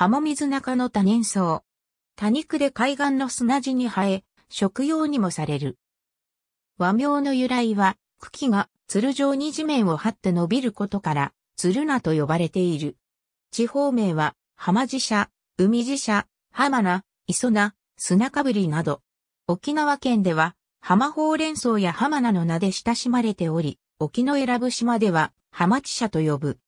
浜水中の多年草。多肉で海岸の砂地に生え、食用にもされる。和名の由来は、茎が鶴状に地面を張って伸びることから、鶴菜と呼ばれている。地方名は、浜寺社、海寺社、浜名、磯名、砂かぶりなど。沖縄県では、浜ほうれん草や浜名の名で親しまれており、沖の選ぶ島では、浜地社と呼ぶ。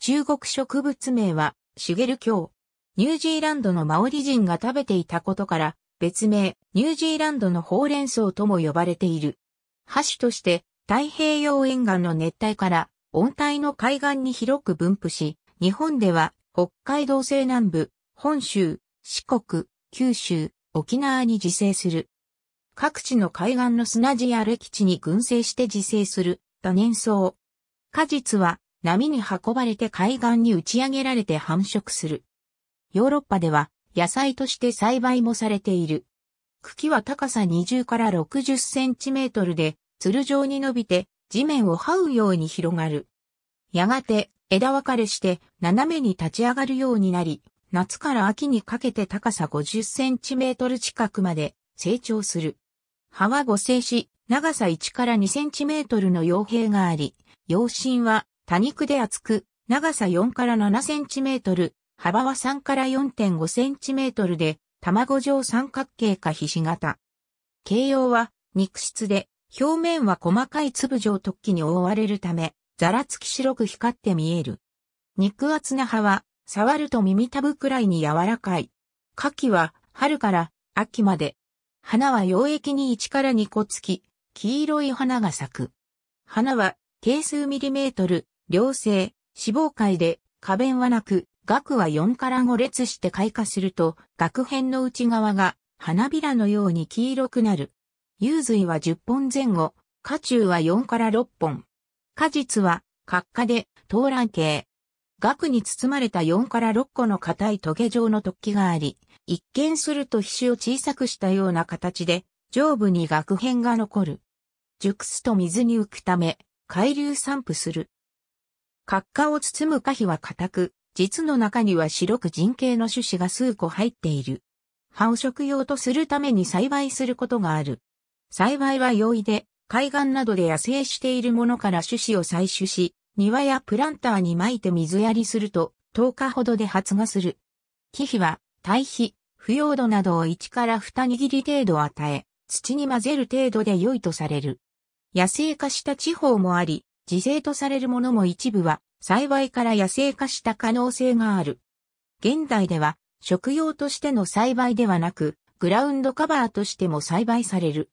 中国植物名は、シュゲル教。ニュージーランドのマオリ人が食べていたことから、別名、ニュージーランドのほうれん草とも呼ばれている。箸として、太平洋沿岸の熱帯から温帯の海岸に広く分布し、日本では北海道西南部、本州、四国、九州、沖縄に自生する。各地の海岸の砂地や歴地に群生して自生する多年草。果実は波に運ばれて海岸に打ち上げられて繁殖する。ヨーロッパでは野菜として栽培もされている。茎は高さ20から60センチメートルで、つる状に伸びて地面を這うように広がる。やがて枝分かれして斜めに立ち上がるようになり、夏から秋にかけて高さ50センチメートル近くまで成長する。葉は五星し、長さ1から2センチメートルの傭兵があり、養親は多肉で厚く、長さ4から7センチメートル、幅は3から4.5センチメートルで、卵状三角形かひし形。形容は肉質で、表面は細かい粒状突起に覆われるため、ざらつき白く光って見える。肉厚な葉は、触ると耳たぶくらいに柔らかい。花季は、春から秋まで。花は溶液に1から2個つき、黄色い花が咲く。花は、定数ミリメートル、良性、死亡界で、花弁はなく、額は4から5列して開花すると、額片の内側が花びらのように黄色くなる。幽髄は10本前後、花中は4から6本。果実は、角下で、東卵形。額に包まれた4から6個の硬いトゲ状の突起があり、一見すると皮脂を小さくしたような形で、上部に額片が残る。熟すと水に浮くため、海流散布する。角化を包む花皮は硬く、実の中には白く人形の種子が数個入っている。葉を食用とするために栽培することがある。栽培は容易で、海岸などで野生しているものから種子を採取し、庭やプランターに撒いて水やりすると、10日ほどで発芽する。木皮は、堆肥、腐葉土などを1から2握り程度与え、土に混ぜる程度で良いとされる。野生化した地方もあり、自生とされるものも一部は栽培から野生化した可能性がある。現代では食用としての栽培ではなく、グラウンドカバーとしても栽培される。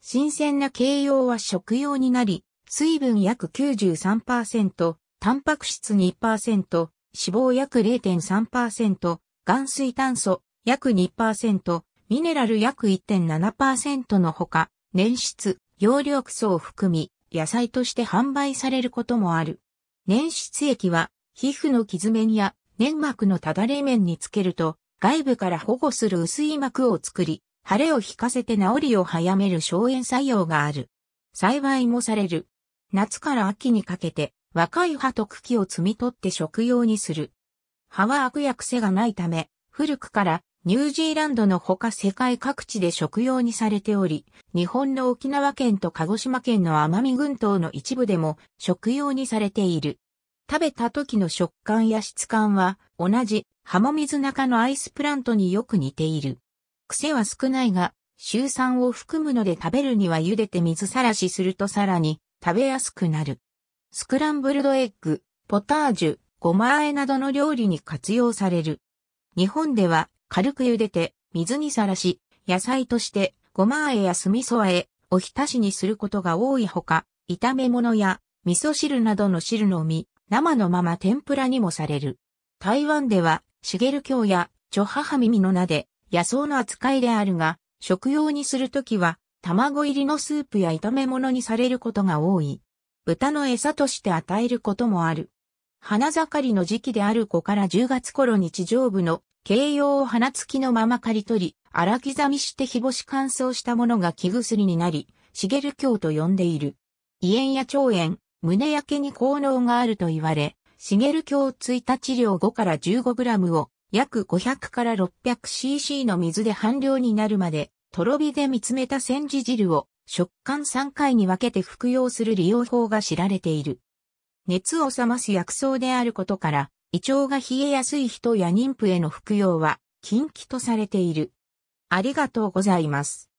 新鮮な形容は食用になり、水分約93%、タンパク質2%、脂肪約0.3%、含水炭素約2%、ミネラル約1.7%のほか、粘質、容量素を含み、野菜として販売されることもある。粘出液は、皮膚の傷面や粘膜のただれ面につけると、外部から保護する薄い膜を作り、腫れを引かせて治りを早める消炎作用がある。栽培もされる。夏から秋にかけて、若い葉と茎を摘み取って食用にする。葉は悪や癖がないため、古くからニュージーランドのほか世界各地で食用にされており、日本の沖縄県と鹿児島県の奄美群島の一部でも食用にされている。食べた時の食感や質感は同じハモミズナのアイスプラントによく似ている。癖は少ないが、シュウ酸を含むので食べるには茹でて水さらしするとさらに食べやすくなる。スクランブルドエッグ、ポタージュ、ごまあえなどの料理に活用される。日本では軽く茹でて、水にさらし、野菜として、ごまあえや酢味噌あえ、おひたしにすることが多いほか、炒め物や、味噌汁などの汁のみ、生のまま天ぷらにもされる。台湾では、シゲル教や、チョハハミミの名で、野草の扱いであるが、食用にするときは、卵入りのスープや炒め物にされることが多い。豚の餌として与えることもある。花盛りの時期である5から10月頃に地上部の形容を鼻付きのまま刈り取り、荒刻みして日干し乾燥したものが木薬になり、茂る鏡と呼んでいる。胃炎や腸炎、胸焼けに効能があると言われ、茂る鏡た治療5から 15g を約500から 600cc の水で半量になるまで、とろ火で見つめた煎じ汁を食感3回に分けて服用する利用法が知られている。熱を冷ます薬草であることから、胃腸が冷えやすい人や妊婦への服用は禁忌とされている。ありがとうございます。